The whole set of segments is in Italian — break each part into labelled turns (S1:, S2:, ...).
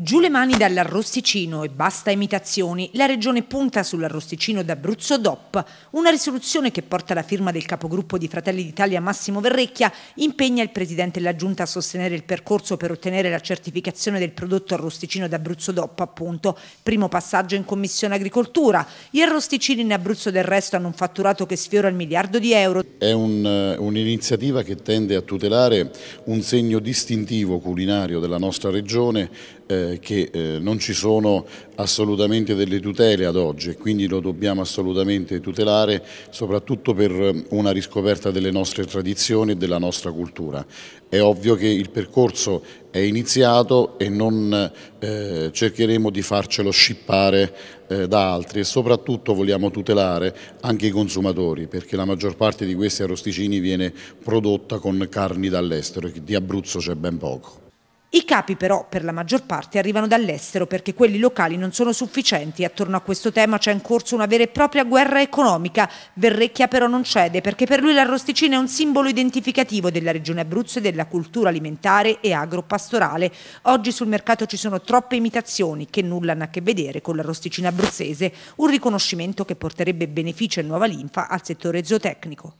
S1: Giù le mani dall'arrosticino e basta imitazioni, la regione punta sull'arrosticino d'Abruzzo DOP. Una risoluzione che porta la firma del capogruppo di Fratelli d'Italia Massimo Verrecchia impegna il presidente e la giunta a sostenere il percorso per ottenere la certificazione del prodotto arrosticino d'Abruzzo DOP, appunto. Primo passaggio in Commissione Agricoltura. Gli arrosticini in Abruzzo del resto hanno un fatturato che sfiora il miliardo di euro.
S2: È eh, un'iniziativa un che tende a tutelare un segno distintivo culinario della nostra regione eh, eh, che eh, non ci sono assolutamente delle tutele ad oggi e quindi lo dobbiamo assolutamente tutelare soprattutto per eh, una riscoperta delle nostre tradizioni e della nostra cultura. È ovvio che il percorso è iniziato e non eh, cercheremo di farcelo scippare eh, da altri e soprattutto vogliamo tutelare anche i consumatori perché la maggior parte di questi arrosticini viene prodotta con carni dall'estero, e di Abruzzo c'è ben poco.
S1: I capi però per la maggior parte arrivano dall'estero perché quelli locali non sono sufficienti. Attorno a questo tema c'è in corso una vera e propria guerra economica. Verrecchia però non cede perché per lui l'arrosticina è un simbolo identificativo della regione Abruzzo e della cultura alimentare e agropastorale. Oggi sul mercato ci sono troppe imitazioni che nulla hanno a che vedere con l'arrosticina abruzzese, un riconoscimento che porterebbe beneficio e nuova linfa al settore zootecnico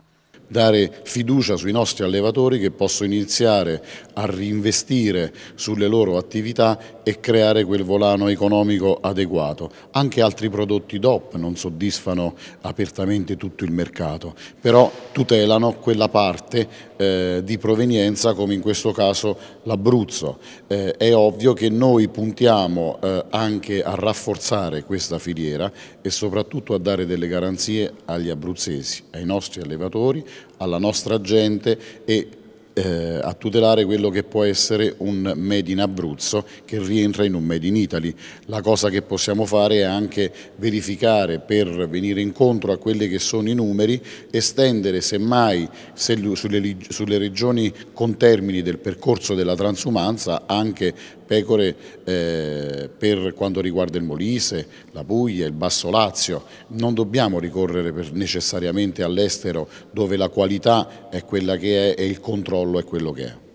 S2: dare fiducia sui nostri allevatori che possono iniziare a reinvestire sulle loro attività e creare quel volano economico adeguato. Anche altri prodotti DOP non soddisfano apertamente tutto il mercato, però tutelano quella parte eh, di provenienza come in questo caso l'Abruzzo. Eh, è ovvio che noi puntiamo eh, anche a rafforzare questa filiera e soprattutto a dare delle garanzie agli abruzzesi, ai nostri allevatori alla nostra gente e eh, a tutelare quello che può essere un Made in Abruzzo che rientra in un Made in Italy. La cosa che possiamo fare è anche verificare per venire incontro a quelli che sono i numeri, estendere semmai se, sulle, sulle regioni termini del percorso della transumanza anche pecore eh, per quanto riguarda il Molise, la Puglia, il Basso Lazio. Non dobbiamo ricorrere necessariamente all'estero dove la qualità è quella che è e il controllo è quello che è.